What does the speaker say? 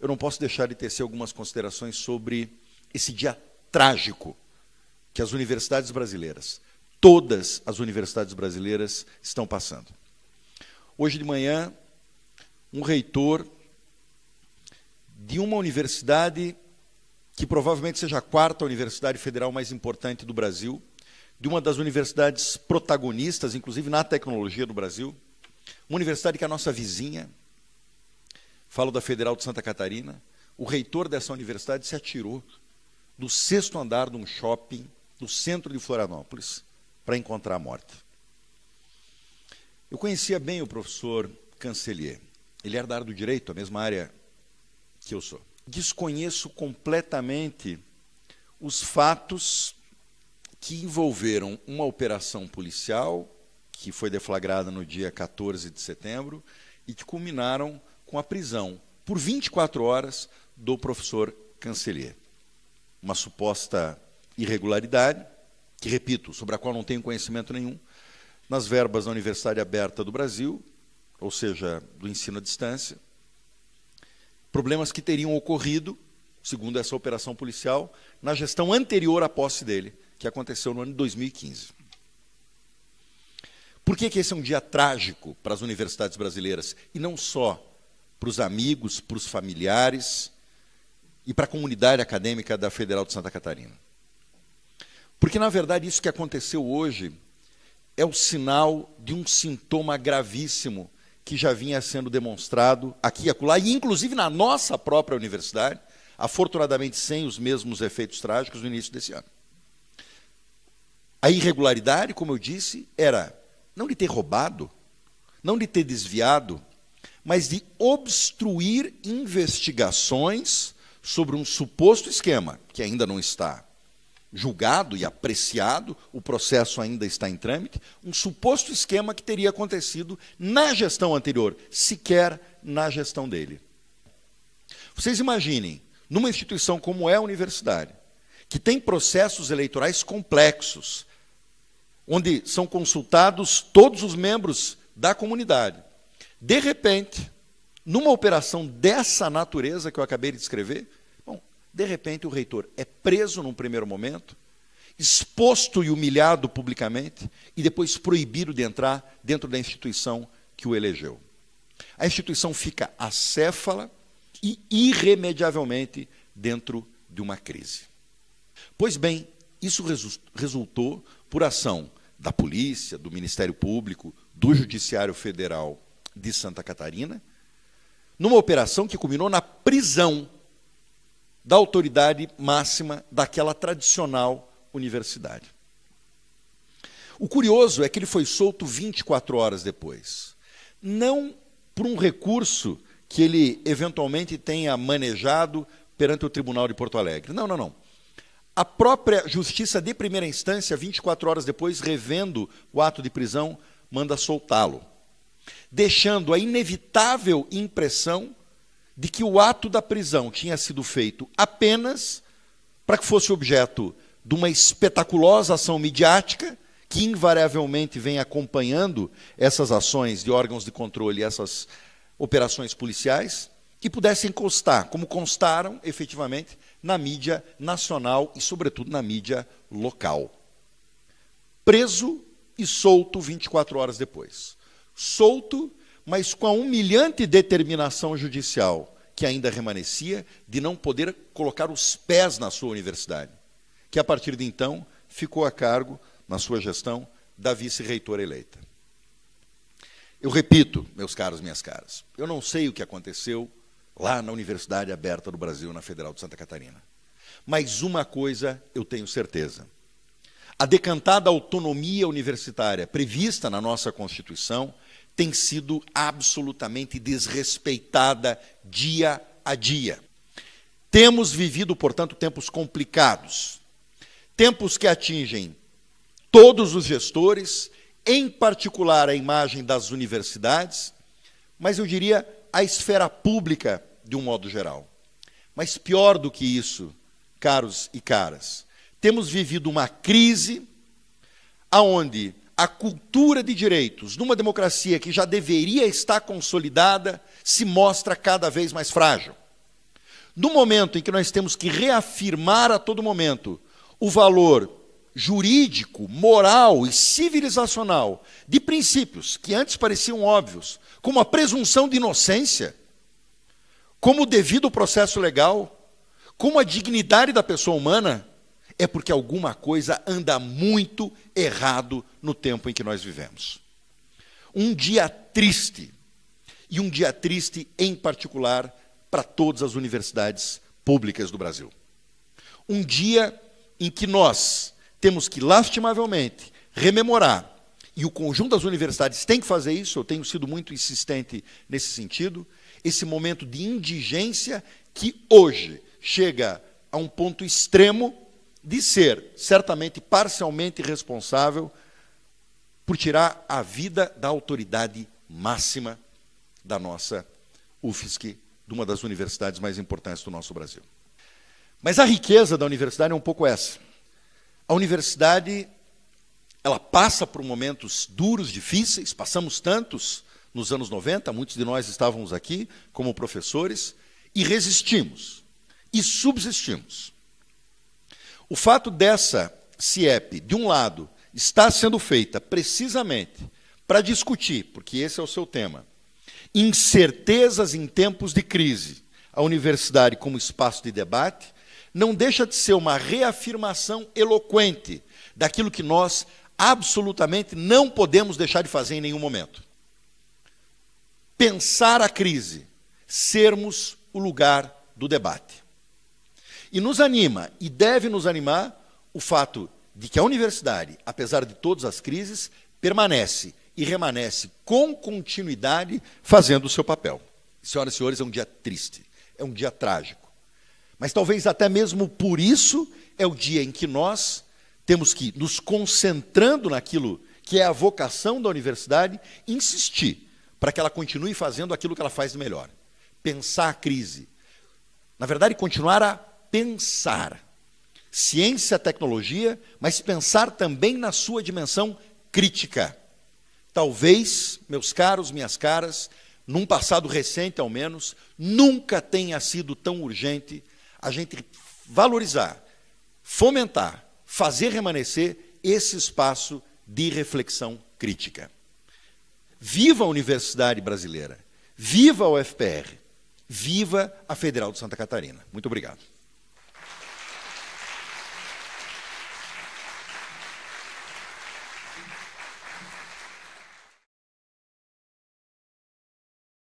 eu não posso deixar de tecer algumas considerações sobre esse dia trágico que as universidades brasileiras, todas as universidades brasileiras, estão passando. Hoje de manhã, um reitor de uma universidade que provavelmente seja a quarta universidade federal mais importante do Brasil, de uma das universidades protagonistas, inclusive na tecnologia do Brasil, uma universidade que é a nossa vizinha, falo da Federal de Santa Catarina, o reitor dessa universidade se atirou do sexto andar de um shopping do centro de Florianópolis para encontrar a morte. Eu conhecia bem o professor Cancelier. Ele era da área do direito, a mesma área que eu sou. Desconheço completamente os fatos que envolveram uma operação policial que foi deflagrada no dia 14 de setembro e que culminaram com a prisão por 24 horas do professor Cancelier. Uma suposta irregularidade, que repito, sobre a qual não tenho conhecimento nenhum, nas verbas da Universidade Aberta do Brasil, ou seja, do ensino à distância, problemas que teriam ocorrido, segundo essa operação policial, na gestão anterior à posse dele, que aconteceu no ano de 2015. Por que, que esse é um dia trágico para as universidades brasileiras? E não só para os amigos, para os familiares e para a comunidade acadêmica da Federal de Santa Catarina. Porque, na verdade, isso que aconteceu hoje é o sinal de um sintoma gravíssimo que já vinha sendo demonstrado aqui e acolá, e inclusive na nossa própria universidade, afortunadamente sem os mesmos efeitos trágicos no início desse ano. A irregularidade, como eu disse, era não de ter roubado, não de ter desviado, mas de obstruir investigações sobre um suposto esquema que ainda não está julgado e apreciado, o processo ainda está em trâmite, um suposto esquema que teria acontecido na gestão anterior, sequer na gestão dele. Vocês imaginem, numa instituição como é a universidade, que tem processos eleitorais complexos, onde são consultados todos os membros da comunidade, de repente, numa operação dessa natureza que eu acabei de descrever, bom, de repente o reitor é preso num primeiro momento, exposto e humilhado publicamente, e depois proibido de entrar dentro da instituição que o elegeu. A instituição fica acéfala e irremediavelmente dentro de uma crise. Pois bem, isso resultou por ação da polícia, do Ministério Público, do Judiciário Federal de Santa Catarina, numa operação que culminou na prisão da autoridade máxima daquela tradicional universidade. O curioso é que ele foi solto 24 horas depois. Não por um recurso que ele eventualmente tenha manejado perante o Tribunal de Porto Alegre. Não, não, não. A própria Justiça de primeira instância, 24 horas depois, revendo o ato de prisão, manda soltá-lo deixando a inevitável impressão de que o ato da prisão tinha sido feito apenas para que fosse objeto de uma espetaculosa ação midiática que invariavelmente vem acompanhando essas ações de órgãos de controle, essas operações policiais, que pudessem constar, como constaram efetivamente na mídia nacional e, sobretudo, na mídia local. Preso e solto 24 horas depois solto, mas com a humilhante determinação judicial que ainda remanescia de não poder colocar os pés na sua universidade, que a partir de então ficou a cargo, na sua gestão, da vice-reitora eleita. Eu repito, meus caros, minhas caras, eu não sei o que aconteceu lá na Universidade Aberta do Brasil, na Federal de Santa Catarina. Mas uma coisa eu tenho certeza. A decantada autonomia universitária prevista na nossa Constituição tem sido absolutamente desrespeitada dia a dia. Temos vivido, portanto, tempos complicados, tempos que atingem todos os gestores, em particular a imagem das universidades, mas eu diria a esfera pública de um modo geral. Mas pior do que isso, caros e caras, temos vivido uma crise aonde a cultura de direitos numa democracia que já deveria estar consolidada se mostra cada vez mais frágil. No momento em que nós temos que reafirmar a todo momento o valor jurídico, moral e civilizacional de princípios que antes pareciam óbvios, como a presunção de inocência, como o devido processo legal, como a dignidade da pessoa humana, é porque alguma coisa anda muito errado no tempo em que nós vivemos. Um dia triste, e um dia triste em particular para todas as universidades públicas do Brasil. Um dia em que nós temos que, lastimavelmente, rememorar, e o conjunto das universidades tem que fazer isso, eu tenho sido muito insistente nesse sentido, esse momento de indigência que hoje chega a um ponto extremo de ser certamente parcialmente responsável por tirar a vida da autoridade máxima da nossa UFSC, de uma das universidades mais importantes do nosso Brasil. Mas a riqueza da universidade é um pouco essa. A universidade ela passa por momentos duros, difíceis, passamos tantos nos anos 90, muitos de nós estávamos aqui como professores e resistimos e subsistimos. O fato dessa CIEP, de um lado, está sendo feita precisamente para discutir, porque esse é o seu tema, incertezas em tempos de crise. A universidade como espaço de debate não deixa de ser uma reafirmação eloquente daquilo que nós absolutamente não podemos deixar de fazer em nenhum momento. Pensar a crise, sermos o lugar do debate. E nos anima, e deve nos animar, o fato de que a universidade, apesar de todas as crises, permanece e remanece com continuidade fazendo o seu papel. Senhoras e senhores, é um dia triste, é um dia trágico. Mas talvez até mesmo por isso é o dia em que nós temos que, nos concentrando naquilo que é a vocação da universidade, insistir para que ela continue fazendo aquilo que ela faz de melhor. Pensar a crise. Na verdade, continuar a pensar ciência, tecnologia, mas pensar também na sua dimensão crítica. Talvez, meus caros, minhas caras, num passado recente ao menos, nunca tenha sido tão urgente a gente valorizar, fomentar, fazer remanescer esse espaço de reflexão crítica. Viva a Universidade Brasileira, viva a UFPR, viva a Federal de Santa Catarina. Muito obrigado.